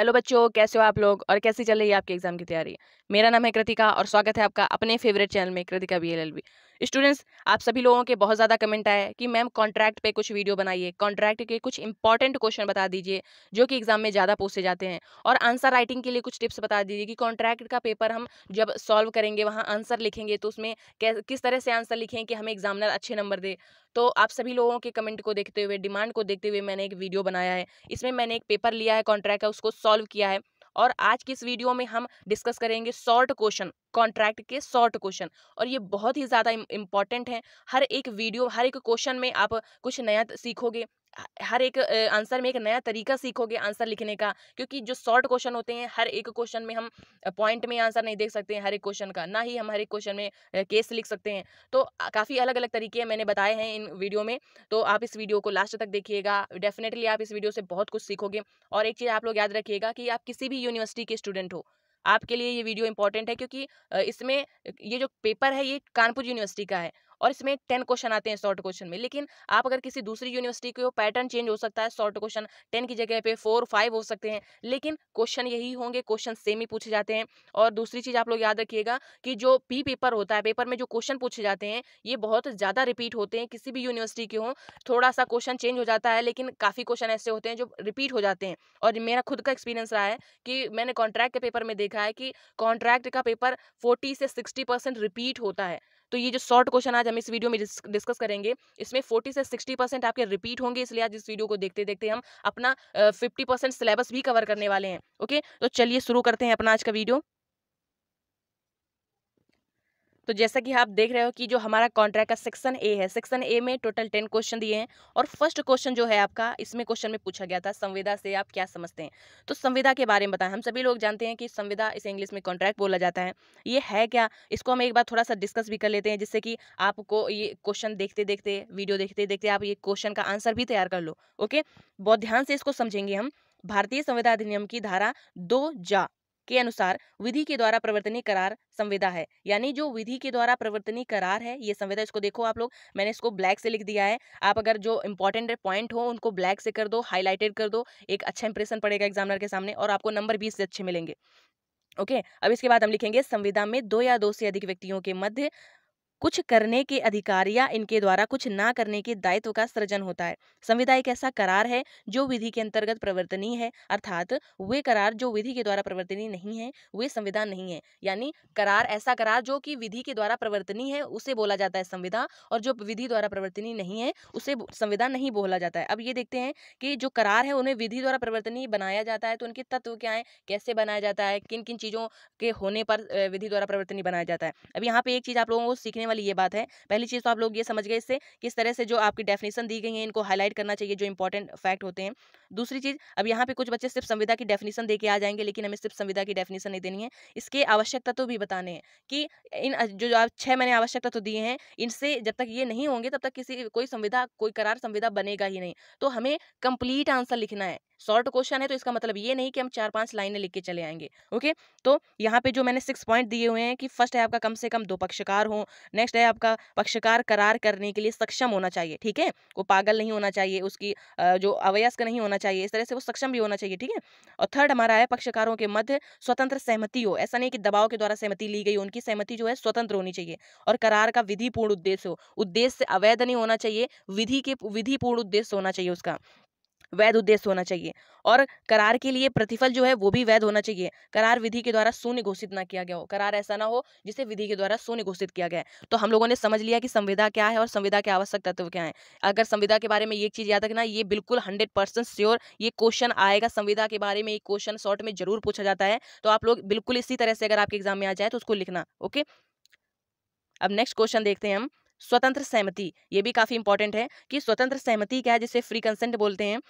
Hello बच्चों कैसे हो आप लोग और कैसी चल रही है आपकी एग्जाम की तैयारी मेरा नाम है कृतिका और स्वागत है आपका अपने फेवरेट चैनल में Kritika B L L B students आप सभी लोगों के बहुत ज़्यादा कमेंट आए कि मैम कॉन्ट्रैक्ट पे कुछ वीडियो बनाइए कॉन्ट्रैक्ट के कुछ इंपॉर्टेंट क्वेश्चन बता दीजिए जो कि एग्जाम में ज़्यादा पूछे जाते हैं और आंसर राइटिंग के लिए कुछ टिप्स बता दीजिए कि कॉन्ट्रैक्ट का पेपर हम जब सॉल्व करेंगे वहाँ आंसर लिखेंगे तो उसमें किस तरह से आंसर लिखें कि हमें एग्जामिनर अच्छे नंबर दे तो आप सभी लोगों के कमेंट को देखते हुए डिमांड को देखते हुए मैंने एक वीडियो बनाया है इसमें मैंने एक पेपर लिया है कॉन्ट्रैक्ट का उसको सॉल्व किया है और आज की इस वीडियो में हम डिस्कस करेंगे शॉर्ट क्वेश्चन कॉन्ट्रैक्ट के शॉर्ट क्वेश्चन और ये बहुत ही ज़्यादा इम्पॉर्टेंट है हर एक वीडियो हर एक क्वेश्चन में आप कुछ नया सीखोगे हर एक आंसर में एक नया तरीका सीखोगे आंसर लिखने का क्योंकि जो शॉर्ट क्वेश्चन होते हैं हर एक क्वेश्चन में हम पॉइंट में आंसर नहीं देख सकते हैं हर एक क्वेश्चन का ना ही हम हर एक क्वेश्चन में केस लिख सकते हैं तो काफ़ी अलग अलग तरीके हैं मैंने बताए हैं इन वीडियो में तो आप इस वीडियो को लास्ट तक देखिएगा डेफिनेटली आप इस वीडियो से बहुत कुछ सीखोगे और एक चीज़ आप लोग याद रखिएगा कि आप किसी भी यूनिवर्सिटी के स्टूडेंट हो आपके लिए ये वीडियो इंपॉर्टेंट है क्योंकि इसमें ये जो पेपर है ये कानपुर यूनिवर्सिटी का है और इसमें टेन क्वेश्चन आते हैं शॉर्ट क्वेश्चन में लेकिन आप अगर किसी दूसरी यूनिवर्सिटी के पैटर्न चेंज हो सकता है शॉर्ट क्वेश्चन टेन की जगह पे फोर फाइव हो सकते हैं लेकिन क्वेश्चन यही होंगे क्वेश्चन सेम ही पूछे जाते हैं और दूसरी चीज़ आप लोग याद रखिएगा कि जो पी पेपर होता है पेपर में जो क्वेश्चन पूछे जाते हैं ये बहुत ज़्यादा रिपीट होते हैं किसी भी यूनिवर्सिटी के हों थोड़ा सा क्वेश्चन चेंज हो जाता है लेकिन काफ़ी क्वेश्चन ऐसे होते हैं जो रिपीट हो जाते हैं और मेरा खुद का एक्सपीरियंस रहा है कि मैंने कॉन्ट्रैक्ट के पेपर में देखा है कि कॉन्ट्रैक्ट का पेपर फोर्टी से सिक्सटी रिपीट होता है तो ये जो शॉर्ट क्वेश्चन आज हम इस वीडियो में डिस्कस करेंगे इसमें फोर्टी से सिक्सटी परसेंट आपके रिपीट होंगे इसलिए आज इस वीडियो को देखते देखते हम अपना फिफ्टी परसेंट सिलेबस भी कवर करने वाले हैं ओके तो चलिए शुरू करते हैं अपना आज का वीडियो तो जैसा कि आप देख रहे हो कि जो हमारा कॉन्ट्रैक्ट का सेक्शन ए है सेक्शन ए में टोटल टेन क्वेश्चन दिए हैं और फर्स्ट क्वेश्चन जो है आपका इसमें क्वेश्चन में पूछा गया था संविदा से आप क्या समझते हैं तो संविदा के बारे में बताएं हम सभी लोग जानते हैं कि संविदा इसे इंग्लिश में कॉन्ट्रैक्ट बोला जाता है ये है क्या इसको हम एक बार थोड़ा सा डिस्कस भी कर लेते हैं जिससे कि आपको ये क्वेश्चन देखते देखते वीडियो देखते देखते आप ये क्वेश्चन का आंसर भी तैयार कर लो ओके बहुत ध्यान से इसको समझेंगे हम भारतीय संविदा अधिनियम की धारा दो जा के अनुसार विधि के द्वारा प्रवर्तनी करार संविदा है यानी जो विधि के द्वारा प्रवर्तनी करार है ये संविदा इसको देखो आप लोग मैंने इसको ब्लैक से लिख दिया है आप अगर जो इंपॉर्टेंट पॉइंट हो उनको ब्लैक से कर दो हाईलाइटेड कर दो एक अच्छा इंप्रेशन पड़ेगा एग्जामिनर के सामने और आपको नंबर बीस से अच्छे मिलेंगे ओके okay, अब इसके बाद हम लिखेंगे संविदा में दो या दो से अधिक व्यक्तियों के मध्य कुछ करने के अधिकार या इनके द्वारा कुछ ना करने के दायित्व का सृजन होता है संविधा एक ऐसा करार है जो विधि के अंतर्गत प्रवर्तनीय है अर्थात वे करार जो विधि के द्वारा प्रवर्तनीय नहीं है वे संविधान नहीं है यानी करार ऐसा करार जो कि विधि के द्वारा प्रवर्तनीय है उसे बोला जाता है संविधान और जो विधि द्वारा प्रवर्तनीय नहीं है उसे संविधान नहीं बोला जाता है अब ये देखते हैं कि जो करार है उन्हें विधि द्वारा प्रवर्तनीय बनाया जाता है तो उनके तत्व क्या है कैसे बनाया जाता है किन किन चीज़ों के होने पर विधि द्वारा प्रवर्तनीय बनाया जाता है अब यहाँ पे एक चीज़ आप लोगों को सीखने वाली ये बात है पहली चीज़ तो आप लोग ये समझ गए इससे किस तरह से जो आपकी डेफिनेशन दी गई है इनको हाईलाइट करना चाहिए जो इंपॉर्टेंट फैक्ट होते हैं दूसरी चीज़ अब यहाँ पे कुछ बच्चे सिर्फ संविधा की डेफिनेशन दे आ जाएंगे लेकिन हमें सिर्फ संविधा की डेफिनेशन नहीं देनी है इसके आवश्यक तत्व तो भी बताने हैं कि इन जो आप छः मैंने आवश्यक तत्व तो दिए हैं इनसे जब तक ये नहीं होंगे तब तक किसी कोई संविधा कोई करार संविधा बनेगा ही नहीं तो हमें कंप्लीट आंसर लिखना है शॉर्ट क्वेश्चन है तो इसका मतलब ये नहीं कि हम चार पांच लाइनें लिख के चले आएंगे ओके तो यहाँ पे जो मैंने सिक्स पॉइंट दिए हुए हैं कि फर्स्ट है आपका कम से कम दो पक्षकार हो नेक्स्ट है आपका पक्षकार करार करने के लिए सक्षम होना चाहिए ठीक है वो पागल नहीं होना चाहिए उसकी जो अवयस्क नहीं होना चाहिए इस तरह से वो सक्षम भी होना चाहिए ठीक है और थर्ड हमारा है पक्षकारों के मध्य स्वतंत्र सहमति हो ऐसा नहीं कि दबाव के द्वारा सहमति ली गई उनकी सहमति जो है स्वतंत्र होनी चाहिए और करार का विधिपूर्ण उद्देश्य हो उद्देश्य अवैध नहीं होना चाहिए विधि के विधिपूर्ण उद्देश्य होना चाहिए उसका वैध उद्देश्य होना चाहिए और करार के लिए प्रतिफल जो है वो भी वैध होना चाहिए करार विधि के द्वारा शून्य घोषित ना किया गया हो करार ऐसा ना हो जिसे विधि के द्वारा शून्य घोषित किया गया है तो हम लोगों ने समझ लिया कि संविधा क्या है और संविधा के आवश्यक तत्व क्या है अगर संविधा के बारे में एक चीज याद रखना ये बिल्कुल हंड्रेड परसेंट श्योर ये क्वेश्चन आएगा संविधा के बारे में एक क्वेश्चन शॉर्ट में जरूर पूछा जाता है तो आप लोग बिल्कुल इसी तरह से अगर आपके एग्जाम में आ जाए तो उसको लिखना ओके अब नेक्स्ट क्वेश्चन देखते हैं हम स्वतंत्र सहमति ये भी काफ़ी इंपॉर्टेंट है कि स्वतंत्र सहमति क्या है जिसे फ्री कंसेंट बोलते हैं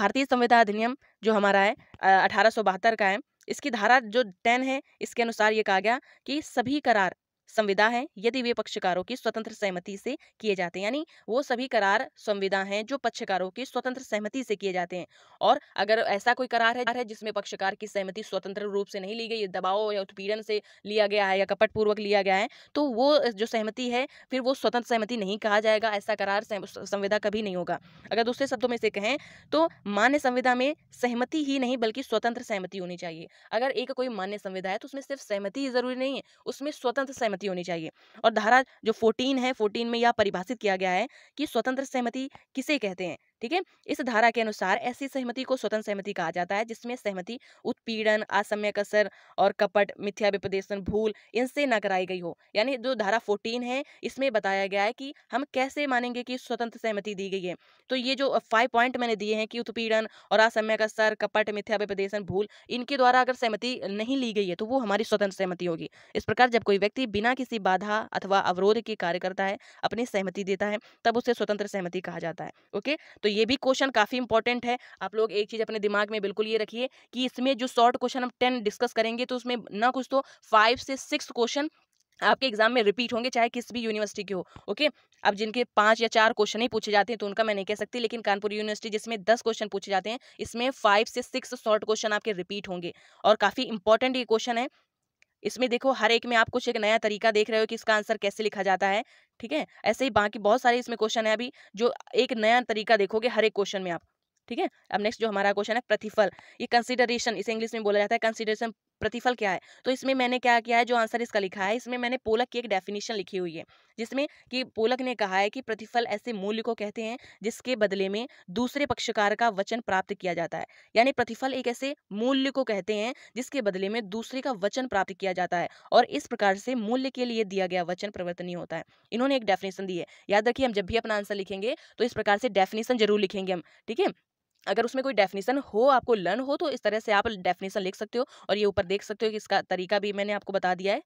भारतीय संविधान अधिनियम जो हमारा है अठारह का है इसकी धारा जो टेन है इसके अनुसार ये कहा गया कि सभी करार संविदा हैं यदि वे पक्षकारों की स्वतंत्र सहमति से किए जाते हैं यानी वो सभी करार संविदा हैं जो पक्षकारों की स्वतंत्र सहमति से किए जाते हैं और अगर ऐसा कोई करार है जिसमें पक्षकार की सहमति स्वतंत्र रूप से नहीं ली गई दबाव या उत्पीड़न से लिया गया है या कपटपूर्वक लिया गया है तो वो जो सहमति है फिर वो स्वतंत्र सहमति नहीं कहा जाएगा ऐसा करार संविदा कभी नहीं होगा अगर दूसरे शब्दों में से कहें तो मान्य संविदा में सहमति ही नहीं बल्कि स्वतंत्र सहमति होनी चाहिए अगर एक कोई मान्य संविदा है तो उसमें सिर्फ सहमति ही जरूरी नहीं है उसमें स्वतंत्र सहमति सहमति होनी चाहिए और धारा जो फोर्टीन है फोर्टीन में यह परिभाषित किया गया है कि स्वतंत्र सहमति किसे कहते हैं ठीक है इस धारा के अनुसार ऐसी सहमति को स्वतंत्र सहमति कहा जाता है जिसमें सहमति उत्पीड़न असम्य कसर और कपट मिथ्या विपदेशन भूल इनसे न कराई गई हो यानी जो धारा फोर्टीन है इसमें बताया गया है कि हम कैसे मानेंगे कि स्वतंत्र सहमति दी गई है तो ये जो फाइव पॉइंट मैंने दिए हैं कि उत्पीड़न और असम्य कसर कपट मिथ्या विपदेशन भूल इनके द्वारा अगर सहमति नहीं ली गई है तो वो हमारी स्वतंत्र सहमति होगी इस प्रकार जब कोई व्यक्ति बिना किसी बाधा अथवा अवरोध के कार्य करता है अपनी सहमति देता है तब उसे स्वतंत्र सहमति कहा जाता है ओके तो ये भी क्वेश्चन काफ़ी इंपॉर्टेंट है आप लोग एक चीज़ अपने दिमाग में बिल्कुल ये रखिए कि इसमें जो शॉर्ट क्वेश्चन हम टेन डिस्कस करेंगे तो उसमें ना कुछ तो फाइव से सिक्स क्वेश्चन आपके एग्जाम में रिपीट होंगे चाहे किस भी यूनिवर्सिटी के हो ओके अब जिनके पांच या चार क्वेश्चन ही पूछे जाते हैं तो उनका मैं नहीं कह सकती लेकिन कानपुर यूनिवर्सिटी जिसमें दस क्वेश्चन पूछे जाते हैं इसमें फाइव से सिक्स शॉर्ट क्वेश्चन आपके रिपीट होंगे और काफ़ी इंपॉर्टेंट ये क्वेश्चन है इसमें देखो हर एक में आप कुछ एक नया तरीका देख रहे हो कि इसका आंसर कैसे लिखा जाता है ठीक है ऐसे ही बाकी बहुत सारे इसमें क्वेश्चन है अभी जो एक नया तरीका देखोगे हर एक क्वेश्चन में आप ठीक है अब नेक्स्ट जो हमारा क्वेश्चन है प्रतिफल ये कंसिडरेशन इसे इंग्लिश में बोला जाता है कंसिडरेशन प्रतिफल क्या है तो इसमें मैंने क्या किया है जो आंसर इसका लिखा है इसमें मैंने पोलक की एक डेफिनेशन लिखी हुई है जिसमें कि पोलक ने कहा है कि प्रतिफल ऐसे मूल्य को कहते हैं जिसके बदले में दूसरे पक्षकार का वचन प्राप्त किया जाता है यानी प्रतिफल एक ऐसे मूल्य को कहते हैं जिसके बदले में दूसरे का वचन प्राप्त किया जाता है और इस प्रकार से मूल्य के लिए दिया गया वचन परिवर्तनीय होता है इन्होंने एक डेफिनेशन दी है याद रखिए हम जब भी अपना आंसर लिखेंगे तो इस प्रकार से डेफिनेशन जरूर लिखेंगे हम ठीक है अगर उसमें कोई डेफिनेशन हो आपको लर्न हो तो इस तरह से आप डेफिनेशन लिख सकते हो और ये ऊपर देख सकते हो कि इसका तरीका भी मैंने आपको बता दिया है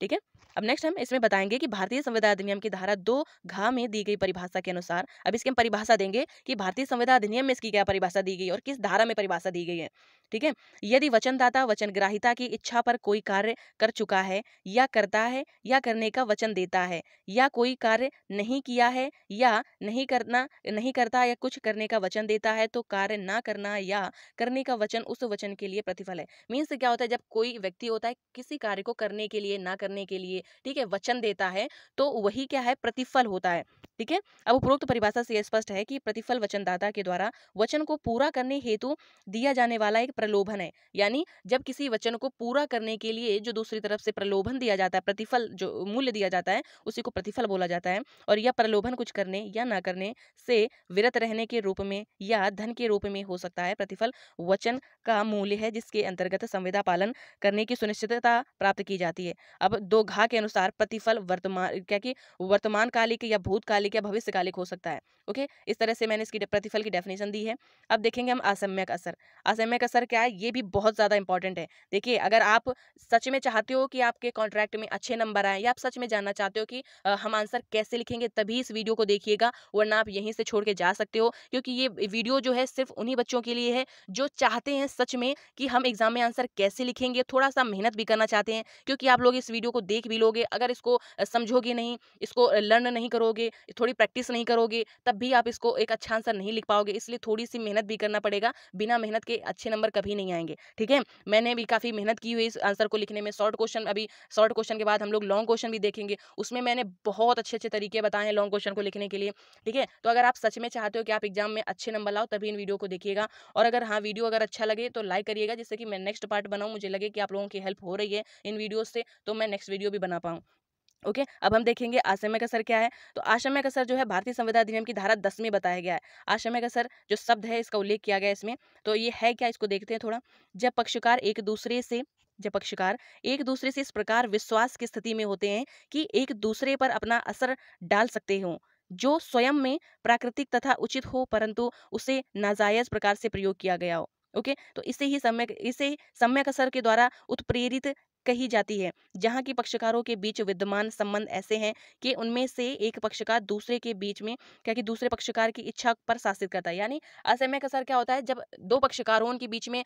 ठीक है अब नेक्स्ट हम इसमें बताएंगे कि भारतीय संविधान अधिनियम की धारा दो घा में दी गई परिभाषा के अनुसार अब इसकी हम परिभाषा देंगे कि भारतीय संविधान अधिनियम में इसकी क्या परिभाषा दी गई और किस धारा में परिभाषा दी गई है ठीक है यदि वचनदाता वचन ग्राहिता की इच्छा पर कोई कार्य कर चुका है या करता है या करने का वचन देता है या कोई कार्य नहीं किया है या नहीं करना नहीं करता या कुछ करने का वचन देता है तो कार्य ना करना या करने का वचन उस वचन के लिए प्रतिफल है मीन्स क्या होता है जब कोई व्यक्ति होता है किसी कार्य को करने के लिए ना करने के लिए ठीक है वचन देता है तो वही क्या है प्रतिफल होता है ठीक है अब उपरोक्त परिभाषा से यह स्पष्ट है कि प्रतिफल वचनदाता के द्वारा वचन को पूरा करने हेतु दिया जाने वाला एक प्रलोभन है यानी जब किसी वचन को पूरा करने के लिए जो दूसरी तरफ से प्रलोभन दिया जाता है प्रतिफल जो मूल्य दिया जाता है उसी को प्रतिफल बोला जाता है और यह प्रलोभन कुछ करने या ना करने से विरत रहने के रूप में या धन के रूप में हो सकता है प्रतिफल वचन का मूल्य है जिसके अंतर्गत संविदा पालन करने की सुनिश्चितता प्राप्त की जाती है अब दो घा के अनुसार प्रतिफल वर्तमान क्या कि वर्तमान कालिक या भूतकालिक या भविष्यकालिक हो सकता है ओके इस तरह से मैंने इसकी प्रतिफल की डेफिनेशन दी है अब देखेंगे हम असम्यक असर असम्यक असर क्या है ये भी बहुत ज़्यादा इंपॉर्टेंट है देखिए अगर आप सच में चाहते हो कि आपके कॉन्ट्रैक्ट में अच्छे नंबर आए या आप सच में जानना चाहते हो कि हम आंसर कैसे लिखेंगे तभी इस वीडियो को देखिएगा वरना आप यहीं से छोड़ के जा सकते हो क्योंकि ये वीडियो जो है सिर्फ उन्हीं बच्चों के लिए है जो चाहते हैं सच में कि हम एग्जाम में आंसर कैसे लिखेंगे थोड़ा सा मेहनत भी करना चाहते हैं क्योंकि आप लोग इस वीडियो को देख भी लोगे अगर इसको समझोगे नहीं इसको लर्न नहीं करोगे थोड़ी प्रैक्टिस नहीं करोगे तब भी आप इसको एक अच्छा आंसर नहीं लिख पाओगे इसलिए थोड़ी सी मेहनत भी करना पड़ेगा बिना मेहनत के अच्छे नंबर कभी नहीं आएंगे ठीक है मैंने भी काफ़ी मेहनत की हुई इस आंसर को लिखने में शॉर्ट क्वेश्चन अभी शॉर्ट क्वेश्चन के बाद हम लोग लॉन्ग क्वेश्चन भी देखेंगे उसमें मैंने बहुत अच्छे अच्छे तरीके बताए हैं लॉन्ग क्वेश्चन को लिखने के लिए ठीक है तो अगर आप सच में चाहते हो कि आप एग्जाम में अच्छे नंबर लाओ तभी इन वीडियो को देखिएगा और अगर हाँ वीडियो अगर अच्छा लगे तो लाइक करिएगा जिससे कि मैं नेक्स्ट पार्ट बनाऊँ मुझे लगे कि आप लोगों की हेल्प हो रही है इन वीडियोज़ से तो मैं नेक्स्ट वीडियो भी बना पाऊँ ओके okay, अब हम देखेंगे आशमय का सर क्या है तो आशमय का सर जो है भारतीय संविधान अधिनियम की धारा दस में बताया गया है आशमय का सर जो शब्द है इसका उल्लेख किया गया है इसमें तो ये है क्या इसको देखते हैं थोड़ा जब पक्षकार एक दूसरे से जब पक्षकार एक दूसरे से इस प्रकार विश्वास की स्थिति में होते हैं कि एक दूसरे पर अपना असर डाल सकते हों जो स्वयं में प्राकृतिक तथा उचित हो परंतु उसे नाजायज प्रकार से प्रयोग किया गया हो ओके okay? तो इसे ही सम्यक इसे सम्यक असर के द्वारा उत्प्रेरित कही जाती है जहां की पक्षकारों के बीच विद्यमान संबंध ऐसे हैं कि उनमें से एक पक्षकार दूसरे के बीच में क्या कि दूसरे पक्षकार की इच्छा पर शासित करता है यानी असमय का असर क्या होता है जब दो पक्षकारों उनके बीच में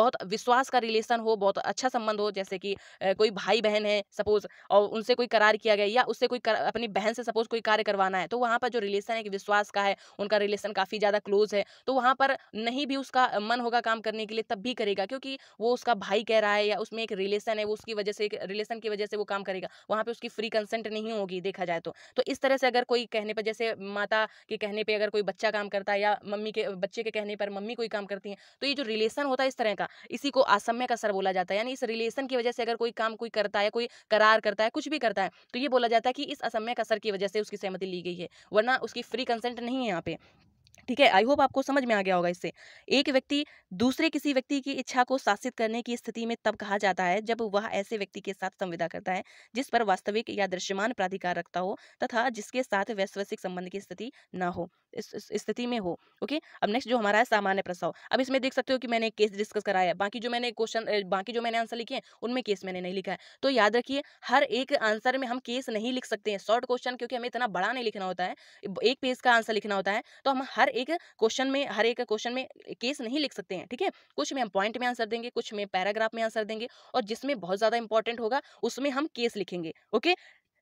बहुत विश्वास का रिलेशन हो बहुत अच्छा संबंध हो जैसे कि कोई भाई बहन है सपोज और उनसे कोई करार किया गया या उससे कोई कर, अपनी बहन से सपोज कोई कार्य करवाना है तो वहाँ पर जो रिलेशन है कि विश्वास का है उनका रिलेशन काफ़ी ज़्यादा क्लोज है तो वहाँ पर नहीं भी उसका मन होगा काम करने के लिए तब भी करेगा क्योंकि वो उसका भाई कह रहा है या उसमें एक रिलेशन है वो उसकी वजह से एक रिलेशन की वजह से वो काम करेगा वहाँ पे उसकी फ्री कंसेंट नहीं होगी देखा जाए तो तो इस तरह से अगर कोई कहने पर जैसे माता के कहने पर अगर कोई बच्चा काम करता है या मम्मी के बच्चे के कहने पर मम्मी कोई काम करती है तो ये जो रिलेशन होता है इस तरह का इसी को असम्य का सर बोला जाता है यानी इस रिलेशन की वजह से अगर कोई काम कोई करता है कोई करार करता है कुछ भी करता है तो ये बोला जाता है कि इस असम्य का सर की वजह से उसकी सहमति ली गई है वरना उसकी फ्री कंसेंट नहीं है यहाँ पे ठीक है आई होप आपको समझ में आ गया होगा इससे एक व्यक्ति दूसरे किसी व्यक्ति की इच्छा को शासित करने की स्थिति में तब कहा जाता है जब वह ऐसे व्यक्ति के साथ संविदा करता है जिस पर वास्तविक या दृश्यमान प्राधिकार रखता हो तथा जिसके साथ वैश्विक संबंध की स्थिति ना हो स्थिति में हो ओके अब नेक्स्ट जो हमारा है सामान्य प्रस्ताव अब इसमें देख सकते हो कि मैंने केस डिस्कस कराया है बाकी जो मैंने क्वेश्चन बाकी जो मैंने आंसर लिखे हैं उनमें केस मैंने नहीं लिखा है तो याद रखिए हर एक आंसर में हम केस नहीं लिख सकते हैं शॉर्ट क्वेश्चन क्योंकि हमें इतना बड़ा नहीं लिखना होता है एक पेज का आंसर लिखना होता है तो हम हर एक क्वेश्चन में हर एक क्वेश्चन में केस नहीं लिख सकते हैं ठीक है कुछ में हम पॉइंट में आंसर देंगे कुछ में पैराग्राफ में आंसर देंगे और जिसमें बहुत ज़्यादा इंपॉर्टेंट होगा उसमें हम केस लिखेंगे ओके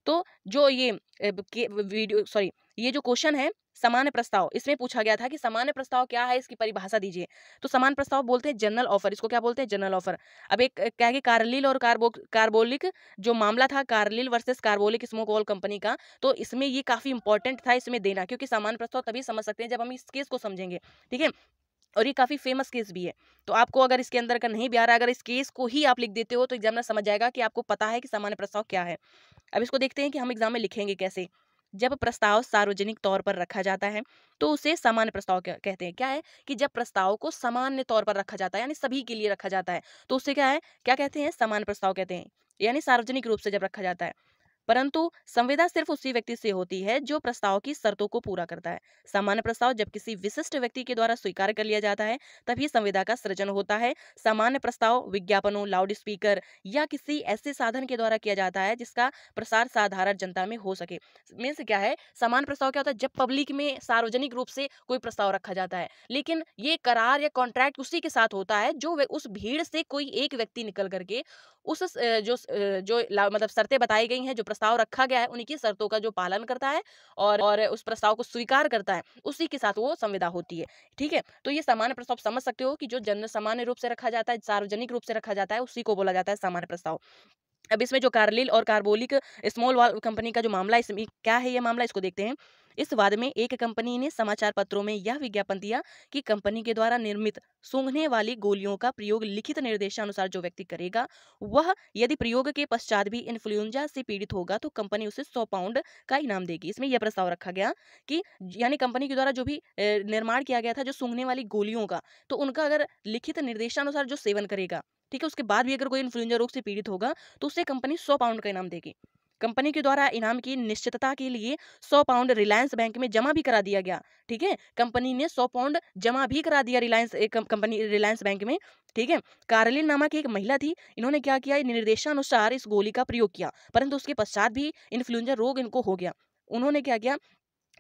तो जो ये वीडियो सॉरी ये जो क्वेश्चन है सामान्य प्रस्ताव इसमें पूछा गया था कि सामान्य प्रस्ताव क्या है इसकी परिभाषा दीजिए तो सामान्य प्रस्ताव बोलते हैं जनरल ऑफर इसको क्या बोलते हैं जनरल ऑफर अब एक क्या है कार्लिल और कार्बो कार्बोलिक जो मामला था Carlill versus Carbolic Smoke Ball Company का तो इसमें ये काफ़ी इंपॉर्टेंट था इसमें देना क्योंकि सामान्य प्रस्ताव तभी समझ सकते हैं जब हम इस केस को समझेंगे ठीक है और ये काफ़ी फेमस केस भी है तो आपको अगर इसके अंदर का नहीं भी आ रहा अगर इस केस को ही आप लिख देते हो तो एग्जाम में समझ जाएगा कि आपको पता है कि सामान्य प्रस्ताव क्या है अब इसको देखते हैं कि हम एग्जाम में लिखेंगे कैसे जब प्रस्ताव सार्वजनिक तौर पर रखा जाता है तो उसे सामान्य प्रस्ताव कहते हैं क्या है कि जब प्रस्ताव को सामान्य तौर पर रखा जाता है यानी सभी के लिए रखा जाता है तो उसे क्या है क्या कहते हैं सामान्य प्रस्ताव कहते हैं यानी सार्वजनिक रूप से जब रखा जाता है परंतु संविदा सिर्फ उसी व्यक्ति से होती है जो प्रस्ताव की शर्तों को पूरा करता है सामान्य प्रस्ताव जब किसी विशिष्ट व्यक्ति के द्वारा स्वीकार कर लिया जाता है तभी संविदा का सृजन होता है सामान्य प्रस्ताव विज्ञापनों लाउड स्पीकर या किसी ऐसे साधन के द्वारा किया जाता है जिसका प्रसार साधारण जनता में हो सके मीन्स क्या है सामान्य प्रस्ताव क्या होता है जब पब्लिक में सार्वजनिक रूप से कोई प्रस्ताव रखा जाता है लेकिन ये करार या कॉन्ट्रैक्ट उसी के साथ होता है जो उस भीड़ से कोई एक व्यक्ति निकल करके उस जो जो मतलब शर्तें बताई गई हैं जो प्रस्ताव रखा गया है उन्हीं की शर्तों का जो पालन करता है और और उस प्रस्ताव को स्वीकार करता है उसी के साथ वो संविदा होती है ठीक है तो ये सामान्य प्रस्ताव समझ सकते हो कि जो जन सामान्य रूप से रखा जाता है सार्वजनिक रूप से रखा जाता है उसी को बोला जाता है सामान्य प्रस्ताव अब इसमें जो कार्लिल और कार्बोलिक स्मॉल वाल कंपनी का जो मामला है इसमें क्या है ये मामला इसको देखते हैं इस वाद में एक कंपनी ने समाचार पत्रों में यह विज्ञापन दिया कि कंपनी के द्वारा निर्मित सूंघने वाली गोलियों का प्रयोग लिखित निर्देशानुसार जो व्यक्ति करेगा वह यदि प्रयोग के पश्चात भी इन्फ्लुएंजा से पीड़ित होगा तो कंपनी उसे सौ पाउंड का इनाम देगी इसमें यह प्रस्ताव रखा गया कि यानी कंपनी के द्वारा जो भी निर्माण किया गया था जो सूंघने वाली गोलियों का तो उनका अगर लिखित निर्देशानुसार जो सेवन करेगा ठीक है उसके बाद भी अगर कोई इन्फ्लुएंजा रोग से पीड़ित होगा तो उसे कंपनी सौ पाउंड का इनाम देगी कंपनी के द्वारा इनाम की निश्चितता के लिए 100 पाउंड रिलायंस बैंक में जमा भी करा दिया गया ठीक है कंपनी ने 100 पाउंड जमा भी करा दिया रिलायंस कंपनी रिलायंस बैंक में ठीक है कारलिन नामक एक महिला थी इन्होंने क्या किया निर्देशानुसार इस गोली का प्रयोग किया परंतु उसके पश्चात भी इन्फ्लुएंजा रोग इनको हो गया उन्होंने क्या किया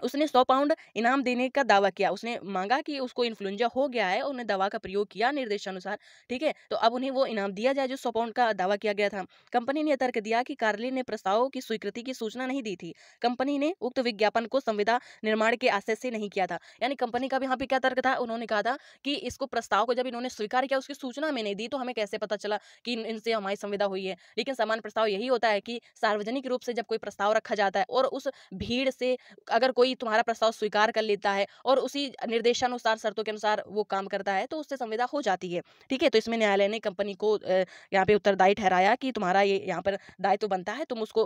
उसने सौ पाउंड इनाम देने का दावा किया उसने मांगा कि उसको इन्फ्लुएंजा हो गया है उन्हें दवा का प्रयोग किया निर्देशानुसार ठीक है तो अब उन्हें वो इनाम दिया जाए जो सौ पाउंड का दावा किया गया था कंपनी ने तर्क दिया कि कार्ली ने प्रस्ताव की स्वीकृति की सूचना नहीं दी थी कंपनी ने उक्त विज्ञापन को संविदा निर्माण के आशय से नहीं किया था यानी कंपनी का भी यहाँ पे क्या तर्क था उन्होंने कहा था कि इसको प्रस्ताव को जब इन्होंने स्वीकार किया उसकी सूचना हमें नहीं दी तो हमें कैसे पता चला कि इनसे हमारी संविदा हुई है लेकिन सामान्य प्रस्ताव यही होता है कि सार्वजनिक रूप से जब कोई प्रस्ताव रखा जाता है और उस भीड़ से अगर कोई कोई तुम्हारा प्रस्ताव स्वीकार कर लेता है और उसी निर्देशानुसार शर्तों के अनुसार वो काम करता है तो उससे संविदा हो जाती है ठीक है तो इसमें न्यायालय ने कंपनी को यहाँ पे उत्तरदायी ठहराया कि तुम्हारा ये यहाँ पर दायित्व तो बनता है तुम उसको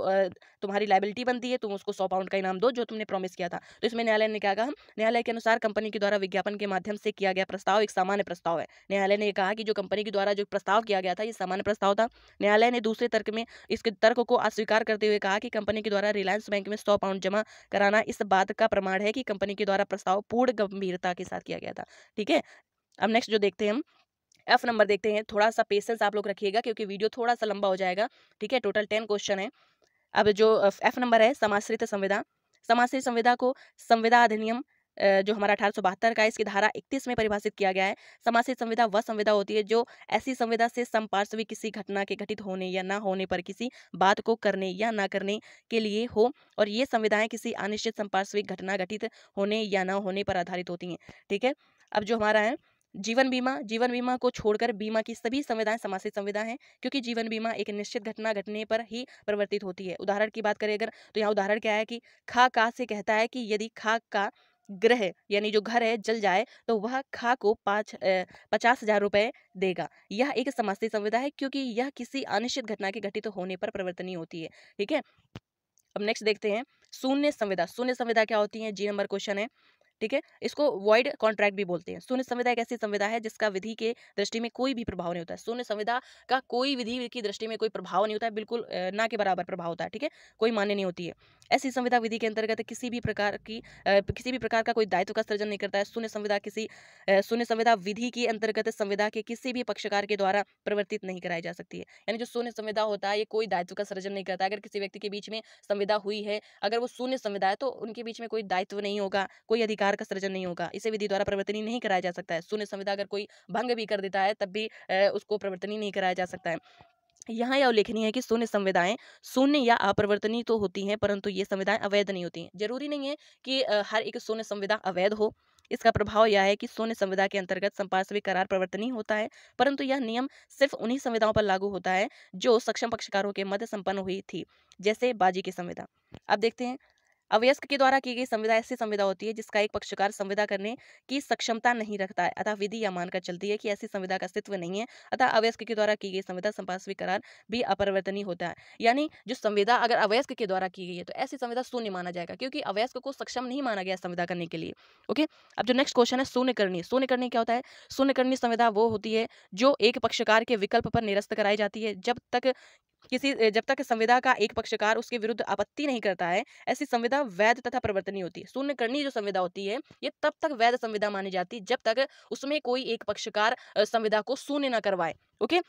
तुम्हारी लाइबिलिटी बनती है तुम उसको सौ पाउंड का इनाम दो जो तुमने प्रॉमिस किया था तो इसमें न्यायालय ने क्या कहा न्यायालय के अनुसार कंपनी के द्वारा विज्ञापन के माध्यम से किया गया प्रस्ताव एक सामान्य प्रस्ताव है न्यायालय ने कहा कि जो कंपनी के द्वारा जो प्रस्ताव किया गया था ये सामान्य प्रस्ताव था न्यायालय ने दूसरे तर्क में इसके तर्क को अस्वीकार करते हुए कहा कि कंपनी के द्वारा रिलायंस बैंक में सौ पाउंड जमा कराना इस बात बात का प्रमाण है कि कंपनी के द्वारा प्रस्ताव पूर्ण गंभीरता के साथ किया गया था ठीक है अब नेक्स्ट जो देखते हैं हम एफ नंबर देखते हैं थोड़ा सा पेशेंस आप लोग रखिएगा क्योंकि वीडियो थोड़ा सा लंबा हो जाएगा ठीक है टोटल टेन क्वेश्चन है अब जो एफ नंबर है समाश्रित संविदा समाश्रित संविधा को संविधा अधिनियम जो हमारा अठारह का है इसकी धारा इकतीस में परिभाषित किया गया है समासित संविदा वह संविदा होती है जो ऐसी संविदा से संपार्श्वी किसी घटना के घटित होने या ना होने पर किसी बात को करने या ना करने के लिए हो और ये संविधाएं किसी अनिश्चित संपार्श्विक घटना घटित होने या ना होने पर आधारित होती हैं ठीक है अब जो हमारा है जीवन बीमा जीवन बीमा को छोड़कर बीमा की सभी संविधाएं समासित संविधा हैं क्योंकि जीवन बीमा एक निश्चित घटना घटने पर ही परिवर्तित होती है उदाहरण की बात करें अगर तो यहाँ उदाहरण क्या है कि खा का से कहता है कि यदि खा का ग्रह यानी जो घर है जल जाए तो वह खा को पाँच पचास हजार रुपये देगा यह एक समाजसेवी संविदा है क्योंकि यह किसी अनिश्चित घटना के घटित तो होने पर परिवर्तनीय होती है ठीक है अब नेक्स्ट देखते हैं शून्य संविदा शून्य संविदा क्या होती है जी नंबर क्वेश्चन है ठीक है इसको वॉइड कॉन्ट्रैक्ट भी बोलते हैं शून्य संविदा एक ऐसी संविदा है जिसका विधि के दृष्टि में कोई भी प्रभाव नहीं होता है शून्य संविदा का कोई विधि की दृष्टि में कोई प्रभाव नहीं होता है बिल्कुल ना के बराबर प्रभाव होता है ठीक है कोई मान्य नहीं होती है ऐसी संविधा विधि के अंतर्गत किसी भी प्रकार की किसी भी प्रकार का कोई दायित्व का सृजन नहीं करता है शून्य संविधा किसी शून्य संविधा विधि के अंतर्गत संविधा के किसी भी पक्षकार के द्वारा प्रवर्तित नहीं कराई जा सकती है यानी जो शून्य संविधा होता है ये कोई दायित्व का सृजन नहीं करता अगर किसी व्यक्ति के बीच में संविधा हुई है अगर वो शून्य संविधा है तो उनके बीच में कोई दायित्व नहीं होगा कोई अधिकार का सृजन नहीं होगा इसे विधि द्वारा प्रवर्तनी नहीं कराया जा सकता है शून्य संविधा अगर कोई भंग भी कर देता है तब भी उसको प्रवर्तनी नहीं कराया जा सकता है यहाँ यह उल्लेखनीय है कि शून्य संविधाएं शून्य या अपरिवर्तनीय तो होती हैं परंतु ये संविधाएं अवैध नहीं होती हैं जरूरी नहीं है कि हर एक शून्य संविधा अवैध हो इसका प्रभाव यह है कि शून्य संविधा के अंतर्गत संपार्श्विक करार प्रवर्तनीय होता है परंतु यह नियम सिर्फ उन्हीं संविधाओं पर लागू होता है जो सक्षम पक्षकारों के मध्य संपन्न हुई थी जैसे बाजी की संविधा अब देखते हैं अवयस्क के द्वारा की गई संविदा ऐसी संविदा होती है जिसका एक पक्षकार संविदा करने की सक्षमता नहीं रखता है अतः विधि यह मानकर चलती है कि ऐसी संविदा का अस्तित्व नहीं है अतः अवयस्क के द्वारा की गई संविदा संपार्श्विक करार भी अपरिवर्तनीय होता है यानी जो संविदा अगर अवयस्क के द्वारा की गई है तो ऐसी संविदा शून्य माना जाएगा क्योंकि अवयस्क को सक्षम नहीं माना गया संविदा करने के लिए ओके अब जो नेक्स्ट क्वेश्चन है शून्य करनी शून्य करनी क्या होता है शून्य करनी संविदा वो होती है जो एक पक्षकार के विकल्प पर निरस्त कराई जाती है जब तक किसी जब तक संविदा का एक पक्षकार उसके विरुद्ध आपत्ति नहीं करता है ऐसी संविदा वैध तथा प्रवर्तनीय होती है शून्य करनी जो संविदा होती है ये तब तक वैध संविदा मानी जाती है जब तक उसमें कोई एक पक्षकार संविदा को शून्य न करवाए ओके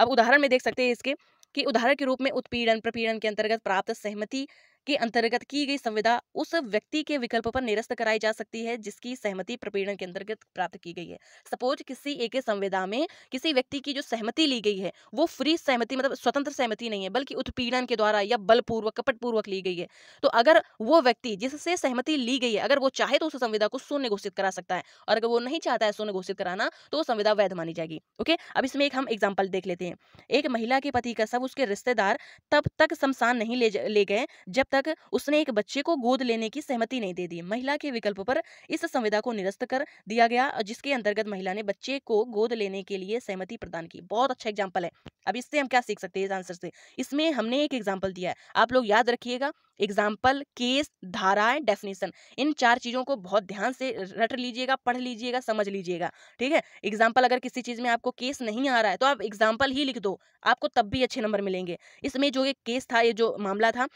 अब उदाहरण में देख सकते हैं इसके कि उदाहरण के रूप में उत्पीड़न प्रपीड़न के अंतर्गत प्राप्त सहमति के अंतर्गत की गई संविदा उस व्यक्ति के विकल्प पर निरस्त कराई जा सकती है जिसकी सहमति प्रपीड़न के अंतर्गत प्राप्त की गई है सपोज किसी एक संविदा में किसी व्यक्ति की जो सहमति ली गई है वो फ्री सहमति मतलब स्वतंत्र सहमति नहीं है बल्कि उत्पीड़न के द्वारा या बलपूर्वक कपटपूर्वक ली गई है तो अगर वो व्यक्ति जिससे सहमति ली गई है अगर वो चाहे तो उस संविदा को शून्य घोषित करा सकता है और अगर वो नहीं चाहता है शून्य घोषित कराना तो संविदा वैध मानी जाएगी ओके अब इसमें एक हम एग्जाम्पल देख लेते हैं एक महिला के पति का सब उसके रिश्तेदार तब तक शमशान नहीं ले, ले गए जब तक तक उसने एक बच्चे को गोद लेने की सहमति नहीं दे दी महिला के विकल्प पर इस संविदा को निरस्त कर दिया गया जिसके अंतर्गत महिला ने बच्चे को गोद लेने के लिए सहमति प्रदान की बहुत अच्छा एग्जाम्पल है अब इससे हम क्या सीख सकते हैं इस आंसर से इसमें हमने एक एग्जाम्पल दिया है आप लोग याद रखिएगा एग्जाम्पल केस धाराएं डेफिनेशन इन चार चीज़ों को बहुत ध्यान से रट लीजिएगा पढ़ लीजिएगा समझ लीजिएगा ठीक है एग्जाम्पल अगर किसी चीज़ में आपको केस नहीं आ रहा है तो आप एग्जाम्पल ही लिख दो आपको तब भी अच्छे नंबर मिलेंगे इसमें जो ये केस था ये जो मामला था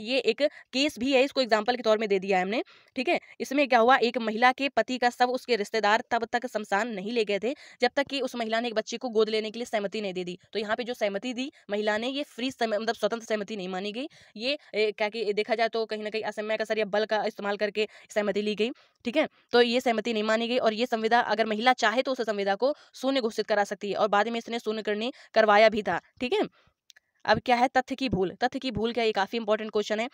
ये एक केस भी है इसको एग्जाम्पल के तौर में दे दिया है हमने ठीक है इसमें क्या हुआ एक महिला के पति का सब उसके रिश्तेदार तब तक शमशान नहीं ले गए थे जब तक कि उस महिला ने एक बच्चे को गोद लेने के लिए सहमति नहीं दे दी तो यहाँ पे जो सहमति दी महिला ने ये फ्री मतलब स्वतंत्र सहमति नहीं मानी गई ये क्या कि देखा जाए तो कहीं ना कहीं असम्य का सर या बल का इस्तेमाल करके सहमति ली गई ठीक है तो ये सहमति नहीं मानी गई और ये संविदा अगर महिला चाहे तो उस संविदा को शून्य घोषित करा सकती है और बाद में इसने शून्य करने करवाया भी था ठीक है अब क्या है तथ्य की भूल तथ्य की भूल क्या ये काफ़ी इंपॉर्टेंट क्वेश्चन है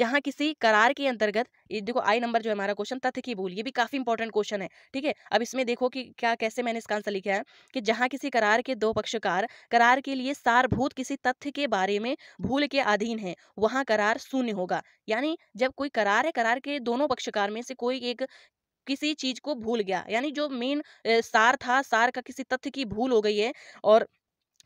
जहां किसी करार के अंतर्गत देखो आई नंबर जो है हमारा क्वेश्चन तथ्य की भूल ये भी काफ़ी इंपॉर्टेंट क्वेश्चन है ठीक है अब इसमें देखो कि क्या कैसे मैंने इसका आंसर लिखा है कि जहाँ किसी करार के दो पक्षकार करार के लिए सारभूत किसी तथ्य के बारे में भूल के अधीन है वहां करार शून्य होगा यानी जब कोई करार है करार के दोनों पक्षकार में से कोई एक किसी चीज को भूल गया यानी जो मेन सार था सार का किसी तथ्य की भूल हो गई है और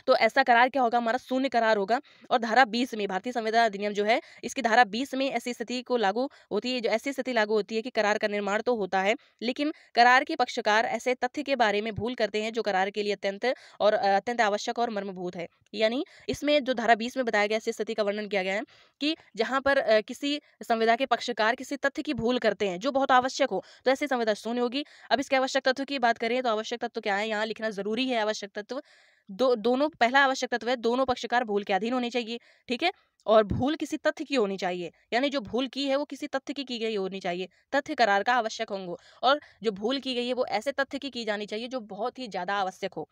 तो ऐसा करार क्या होगा हमारा शून्य करार होगा और धारा बीस में भारतीय संविधान अधिनियम जो है इसकी धारा बीस में ऐसी स्थिति को लागू होती है जो ऐसी स्थिति लागू होती है कि करार का निर्माण तो होता है लेकिन करार के पक्षकार ऐसे तथ्य के बारे में भूल करते हैं जो करार के लिए अत्यंत और अत्यंत आवश्यक और मर्मभूत है यानी इसमें जो धारा बीस में बताया गया ऐसी स्थिति का वर्णन किया गया है कि जहाँ पर किसी संविधा के पक्षकार किसी तथ्य की भूल करते हैं जो बहुत आवश्यक हो तो ऐसी संविधा शून्य होगी अब इसके आवश्यक तत्व की बात करें तो आवश्यक तत्व क्या है यहाँ लिखना जरूरी है आवश्यक तत्व दो दोनों पहला आवश्यक तत्व है दोनों पक्षकार भूल के अधीन होने चाहिए ठीक है और भूल किसी तथ्य की होनी चाहिए यानी जो भूल की है वो किसी तथ्य की की गई होनी चाहिए तथ्य करार का आवश्यक होंगे और जो भूल की गई है वो ऐसे तथ्य की की जानी चाहिए जो बहुत ही ज़्यादा आवश्यक हो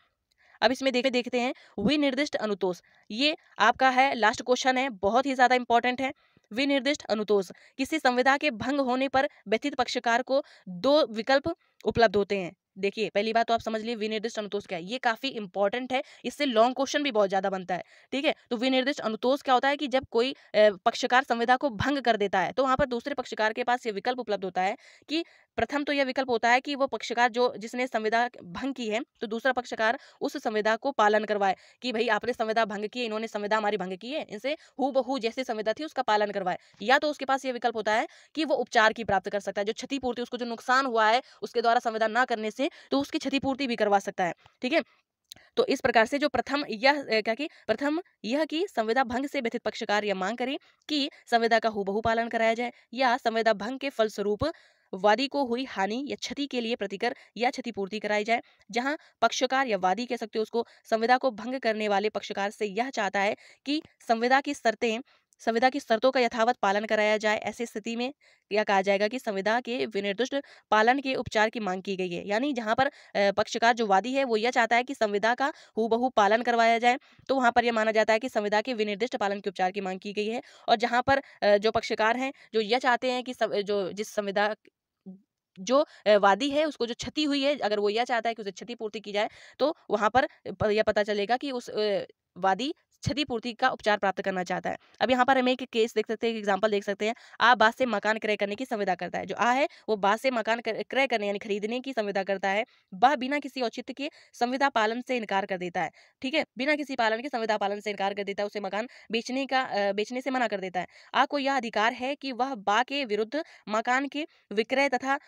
अब इसमें देखे देखते हैं विनिर्दिष्ट अनुतोष ये आपका है लास्ट क्वेश्चन है बहुत ही ज़्यादा इंपॉर्टेंट है विनिर्दिष्ट अनुतोष किसी संविधा के भंग होने पर व्यथित पक्षकार को दो विकल्प उपलब्ध होते हैं देखिए पहली बात तो आप समझ लिए विनिर्दिष्ट अनुतोष क्या है ये काफी इंपॉर्टेंट है इससे लॉन्ग क्वेश्चन भी बहुत ज्यादा बनता है ठीक है तो विनिर्दिष्ट अनुतोष क्या होता है कि जब कोई पक्षकार संविधा को भंग कर देता है तो वहां पर दूसरे पक्षकार के पास ये विकल्प उपलब्ध होता है कि प्रथम तो यह विकल्प होता है कि वो पक्षकार जो जिसने संविधा भंग की है तो दूसरा पक्षकार उस संविधा को पालन करवाए कि भाई आपने संविधा भंग की है इन्होंने संविधा हमारी भंग की है इनसे हु बहु जैसी संविधा थी उसका पालन करवाए या तो उसके पास ये विकल्प होता है कि वो उपचार की प्राप्त कर सकता है जो क्षतिपूर्ति उसको जो नुकसान हुआ है उसके द्वारा संविधा ना करने से है तो उसकी क्षतिपूर्ति भी करवा सकता है ठीक है तो इस प्रकार से जो प्रथम यह क्या कि प्रथम यह कि संविदा भंग से व्यथित पक्षकार यह मांग करे कि संविदा का हुबहू पालन कराया जाए या संविदा भंग के फलस्वरूप वादी को हुई हानि या क्षति के लिए प्रतिकर या क्षतिपूर्ति कराई जाए जहां पक्षकार या वादी कह सकते हो उसको संविदा को भंग करने वाले पक्षकार से यह चाहता है कि संविदा की शर्तें संविधा की शर्तों का यथावत पालन कराया जाए ऐसी स्थिति में यह कहा जाएगा कि संविधा के विनिर्दिष्ट पालन के उपचार की मांग की गई है यानी जहाँ पर पक्षकार जो वादी है वो यह चाहता है कि संविधा का हु पालन करवाया जाए तो वहाँ पर यह माना जाता है कि संविधा के विनिर्दिष्ट पालन के उपचार की मांग की गई है और जहाँ पर जो पक्षकार हैं जो यह चाहते हैं कि जो जिस संविधा जो वादी है उसको जो क्षति हुई है अगर वो यह चाहता है कि उसे क्षतिपूर्ति की जाए तो वहां पर यह पता चलेगा कि उस वादी क्षतिपूर्ति का उपचार प्राप्त करना चाहता है अब यहाँ पर हमें एक केस देख सकते हैं एग्जाम्पल देख सकते हैं आ बा से मकान क्रय करने की संविदा करता है जो आ है वो बात से मकान क्रय करने यानी खरीदने की संविदा करता है वह बिना किसी औचित्य के संविदा पालन से इनकार कर देता है ठीक है बिना किसी पालन के संविदा पालन से इनकार कर देता है उसे मकान बेचने का बेचने से मना कर देता है आ को यह अधिकार है कि वह बा के विरुद्ध मकान के विक्रय तथा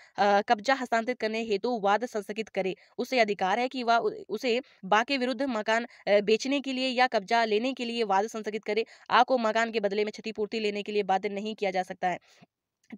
कब्जा हस्तांतरित करने हेतु वाद संस्कृत करे उसे अधिकार है कि वह उसे बा के विरुद्ध मकान बेचने के लिए या कब्जा लेने देने के लिए वाद संस्थगित करे आग को मकान के बदले में क्षतिपूर्ति लेने के लिए बाध्य नहीं किया जा सकता है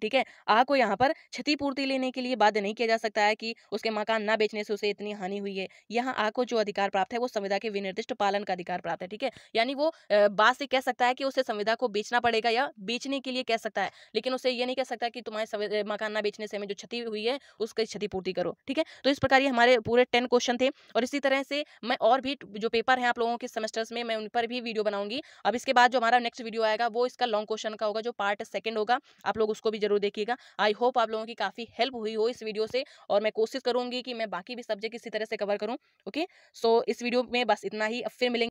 ठीक है आह को यहाँ पर क्षतिपूर्ति लेने के लिए बाध्य नहीं किया जा सकता है कि उसके मकान ना बेचने से उसे इतनी हानि हुई है यहाँ आह को जो अधिकार प्राप्त है वो संविधा के विनिर्दिष्ट पालन का अधिकार प्राप्त है ठीक है यानी वो बात से कह सकता है कि उसे संविधा को बेचना पड़ेगा या बेचने के लिए कह सकता है लेकिन उसे ये नहीं कह सकता कि तुम्हारे मकान ना बेचने से हमें जो क्षति हुई है उसकी क्षतिपूर्ति करो ठीक है तो इस प्रकार ये हमारे पूरे टेन क्वेश्चन थे और इसी तरह से मैं और भी जो पेपर है आप लोगों के सेमेस्टर्स में मैं उन पर भी वीडियो बनाऊंगी अब इसके बाद जो हमारा नेक्स्ट वीडियो आएगा वो इसका लॉन्ग क्वेश्चन का होगा जो पार्ट सेकेंड होगा आप लोग उसको भी जरूर देखिएगा आई होप आप लोगों की काफ़ी हेल्प हुई हो इस वीडियो से और मैं कोशिश करूँगी कि मैं बाकी भी सब्जेक्ट इसी तरह से कवर करूँ ओके सो इस वीडियो में बस इतना ही अब फिर मिलेंगे